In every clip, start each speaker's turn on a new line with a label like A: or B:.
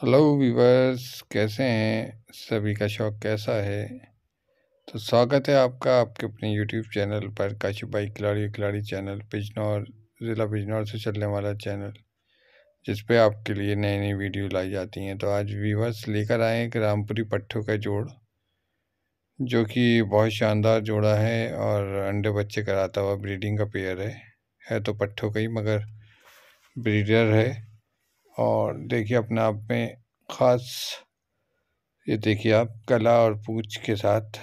A: hello viewers कैसे हैं सभी का शौक़ कैसा है तो स्वागत है आपका आपके अपने यूट्यूब चैनल पर काशीबाई खिलाड़ी खिलाड़ी चैनल बिजनौर ज़िला बिजनौर से चलने वाला चैनल जिस पे आपके लिए नई नई वीडियो लाई जाती हैं तो आज वीवर्स लेकर आए एक रामपुरी पट्ठों का जोड़ जो कि बहुत शानदार जोड़ा है और अंडे बच्चे कराता हुआ ब्रीडिंग का पेयर है है तो पट्ठों का ही मगर ब्रीडर है और देखिए अपने आप में ख़ास ये देखिए आप गला और पूछ के साथ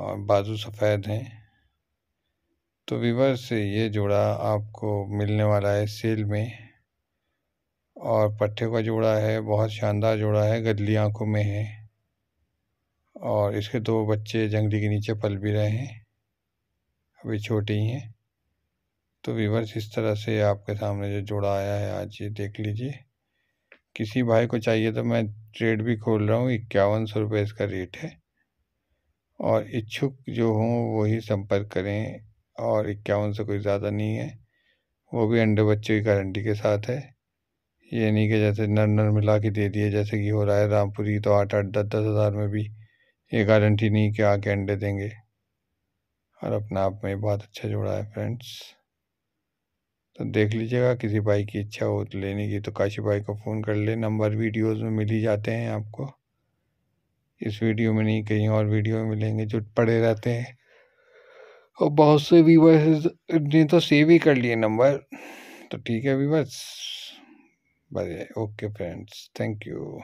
A: और बाजू सफ़ेद हैं तो वीवर से ये जोड़ा आपको मिलने वाला है सेल में और पट्टे का जोड़ा है बहुत शानदार जोड़ा है गदली आँखों में है और इसके दो बच्चे जंगली के नीचे पल भी रहे हैं अभी छोटी हैं तो वीवर्स इस तरह से आपके सामने जो जोड़ा आया है आज ये देख लीजिए किसी भाई को चाहिए तो मैं रेट भी खोल रहा हूँ इक्यावन सौ रुपये इसका रेट है और इच्छुक जो हों वही संपर्क करें और इक्यावन सौ कोई ज़्यादा नहीं है वो भी अंडे बच्चे की गारंटी के साथ है ये नहीं कि जैसे नर नर मिला के दे दिए जैसे कि हो रहा है रामपुरी तो आठ आठ दस दस हज़ार में भी ये गारंटी नहीं कि आके अंडे देंगे और अपने आप में बहुत अच्छा जोड़ा है फ्रेंड्स तो देख लीजिएगा किसी भाई की इच्छा हो तो लेने की तो काशी भाई को फ़ोन कर ले नंबर वीडियोस में मिल ही जाते हैं आपको इस वीडियो में नहीं कहीं और वीडियो में मिलेंगे जो पड़े रहते हैं और बहुत से वीवर्स ने तो सेव ही कर लिए नंबर तो ठीक है वीवर्स बस ओके फ्रेंड्स थैंक यू